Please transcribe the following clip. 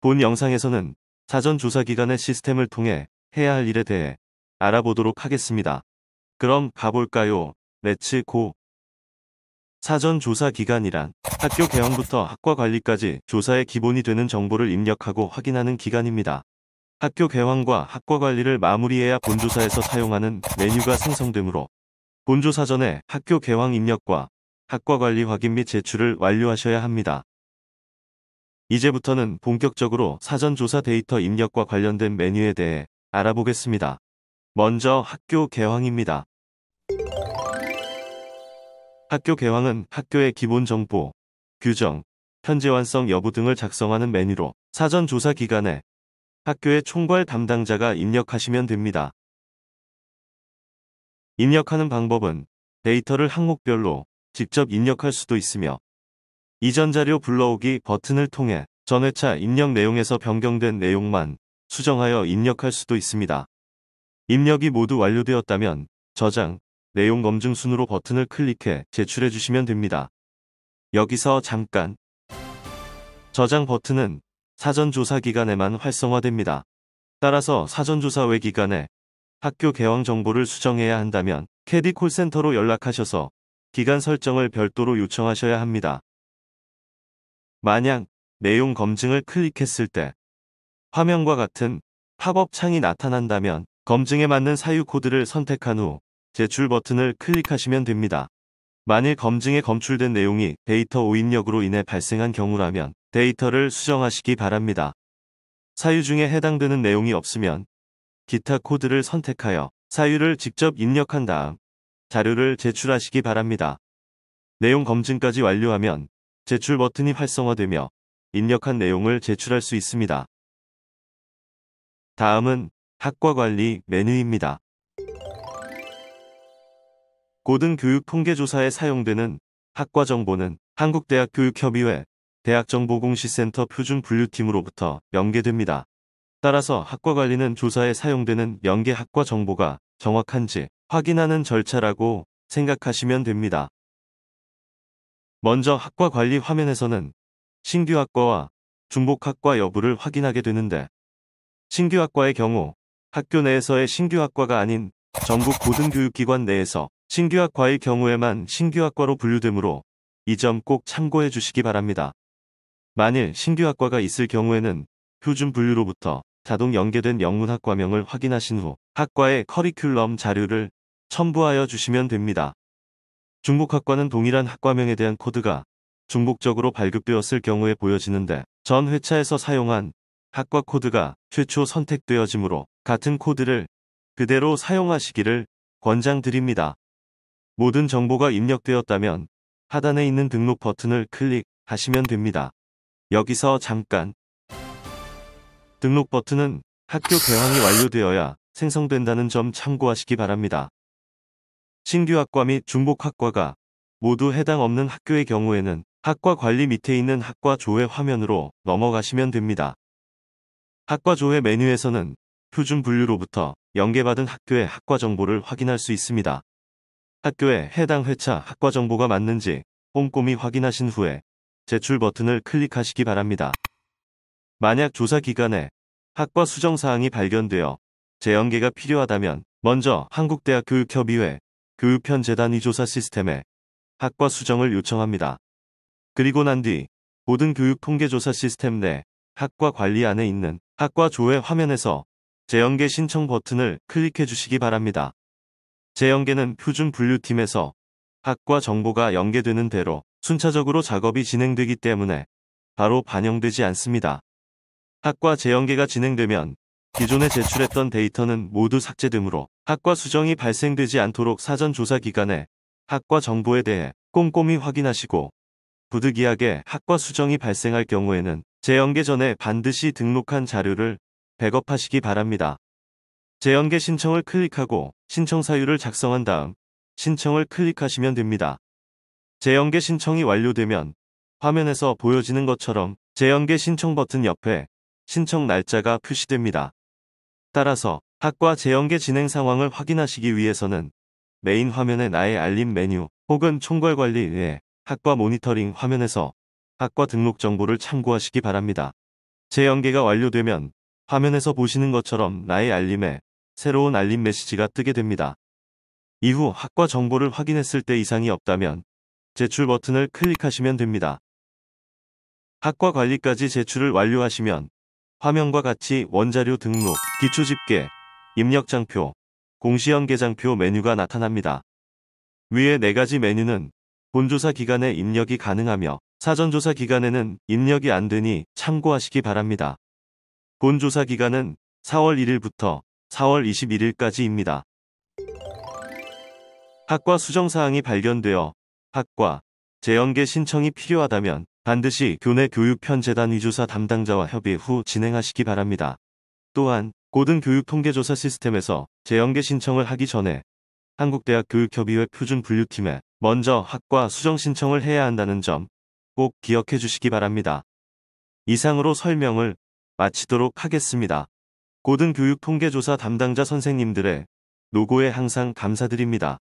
본 영상에서는 사전 조사 기간의 시스템을 통해 해야 할 일에 대해 알아보도록 하겠습니다. 그럼 가볼까요? 렛츠 고! 사전 조사 기간이란 학교 개원부터 학과 관리까지 조사의 기본이 되는 정보를 입력하고 확인하는 기간입니다. 학교 개원과 학과 관리를 마무리해야 본조사에서 사용하는 메뉴가 생성되므로 본조사 전에 학교 개원 입력과 학과 관리 확인 및 제출을 완료하셔야 합니다. 이제부터는 본격적으로 사전조사 데이터 입력과 관련된 메뉴에 대해 알아보겠습니다. 먼저 학교 개황입니다. 학교 개황은 학교의 기본 정보, 규정, 현재 완성 여부 등을 작성하는 메뉴로 사전조사 기간에 학교의 총괄 담당자가 입력하시면 됩니다. 입력하는 방법은 데이터를 항목별로 직접 입력할 수도 있으며 이전 자료 불러오기 버튼을 통해 전회차 입력 내용에서 변경된 내용만 수정하여 입력할 수도 있습니다. 입력이 모두 완료되었다면 저장, 내용 검증 순으로 버튼을 클릭해 제출해 주시면 됩니다. 여기서 잠깐 저장 버튼은 사전조사 기간에만 활성화됩니다. 따라서 사전조사 외 기간에 학교 개원 정보를 수정해야 한다면 캐디 콜센터로 연락하셔서 기간 설정을 별도로 요청하셔야 합니다. 만약 내용 검증을 클릭했을 때 화면과 같은 팝업 창이 나타난다면 검증에 맞는 사유 코드를 선택한 후 제출 버튼을 클릭하시면 됩니다. 만일 검증에 검출된 내용이 데이터 오인력으로 인해 발생한 경우라면 데이터를 수정하시기 바랍니다. 사유 중에 해당되는 내용이 없으면 기타 코드를 선택하여 사유를 직접 입력한 다음 자료를 제출하시기 바랍니다. 내용 검증까지 완료하면 제출 버튼이 활성화되며 입력한 내용을 제출할 수 있습니다. 다음은 학과 관리 메뉴입니다. 고등교육 통계조사에 사용되는 학과 정보는 한국대학교육협의회 대학정보공시센터 표준분류팀으로부터 연계됩니다. 따라서 학과 관리는 조사에 사용되는 연계 학과 정보가 정확한지 확인하는 절차라고 생각하시면 됩니다. 먼저 학과 관리 화면에서는 신규 학과와 중복 학과 여부를 확인하게 되는데 신규 학과의 경우 학교 내에서의 신규 학과가 아닌 전국 고등교육기관 내에서 신규 학과의 경우에만 신규 학과로 분류되므로 이 점 꼭 참고해 주시기 바랍니다. 만일 신규 학과가 있을 경우에는 표준 분류로부터 자동 연계된 영문학과명을 확인하신 후 학과의 커리큘럼 자료를 첨부하여 주시면 됩니다. 중복 학과는 동일한 학과명에 대한 코드가 중복적으로 발급되었을 경우에 보여지는데 전 회차에서 사용한 학과 코드가 최초 선택되어지므로 같은 코드를 그대로 사용하시기를 권장드립니다. 모든 정보가 입력되었다면 하단에 있는 등록 버튼을 클릭하시면 됩니다. 여기서 잠깐 등록 버튼은 학교 개항이 완료되어야 생성된다는 점 참고하시기 바랍니다. 신규학과 및 중복학과가 모두 해당 없는 학교의 경우에는 학과 관리 밑에 있는 학과 조회 화면으로 넘어가시면 됩니다. 학과 조회 메뉴에서는 표준 분류로부터 연계받은 학교의 학과 정보를 확인할 수 있습니다. 학교에 해당 회차 학과 정보가 맞는지 꼼꼼히 확인하신 후에 제출 버튼을 클릭하시기 바랍니다. 만약 조사 기간에 학과 수정 사항이 발견되어 재연계가 필요하다면 먼저 한국대학교육협의회 교육편재단이 그 조사 시스템에 학과 수정을 요청합니다. 그리고 난 뒤 모든 교육 통계조사 시스템 내 학과 관리 안에 있는 학과 조회 화면에서 재연계 신청 버튼을 클릭해 주시기 바랍니다. 재연계는 표준 분류팀에서 학과 정보가 연계되는 대로 순차적으로 작업이 진행되기 때문에 바로 반영되지 않습니다. 학과 재연계가 진행되면 기존에 제출했던 데이터는 모두 삭제되므로 학과 수정이 발생되지 않도록 사전 조사 기간에 학과 정보에 대해 꼼꼼히 확인하시고 부득이하게 학과 수정이 발생할 경우에는 재연계 전에 반드시 등록한 자료를 백업하시기 바랍니다. 재연계 신청을 클릭하고 신청 사유를 작성한 다음 신청을 클릭하시면 됩니다. 재연계 신청이 완료되면 화면에서 보여지는 것처럼 재연계 신청 버튼 옆에 신청 날짜가 표시됩니다. 따라서 학과 재연계 진행 상황을 확인하시기 위해서는 메인 화면의 나의 알림 메뉴 혹은 총괄 관리 의 학과 모니터링 화면에서 학과 등록 정보를 참고하시기 바랍니다. 재연계가 완료되면 화면에서 보시는 것처럼 나의 알림에 새로운 알림 메시지가 뜨게 됩니다. 이후 학과 정보를 확인했을 때 이상이 없다면 제출 버튼을 클릭하시면 됩니다. 학과 관리까지 제출을 완료하시면 화면과 같이 원자료 등록, 기초집계, 입력장표, 공시연계장표 메뉴가 나타납니다. 위에 4가지 메뉴는 본조사 기간에 입력이 가능하며 사전조사 기간에는 입력이 안 되니 참고하시기 바랍니다. 본조사 기간은 4월 1일부터 4월 21일까지입니다. 학과 수정사항이 발견되어 학과 재연계 신청이 필요하다면 반드시 교내 교육편재단 위조사 담당자와 협의 후 진행하시기 바랍니다. 또한 고등교육 통계조사 시스템에서 재연계 신청을 하기 전에 한국대학 교육협의회 표준 분류팀에 먼저 학과 수정 신청을 해야 한다는 점 꼭 기억해 주시기 바랍니다. 이상으로 설명을 마치도록 하겠습니다. 고등교육 통계조사 담당자 선생님들의 노고에 항상 감사드립니다.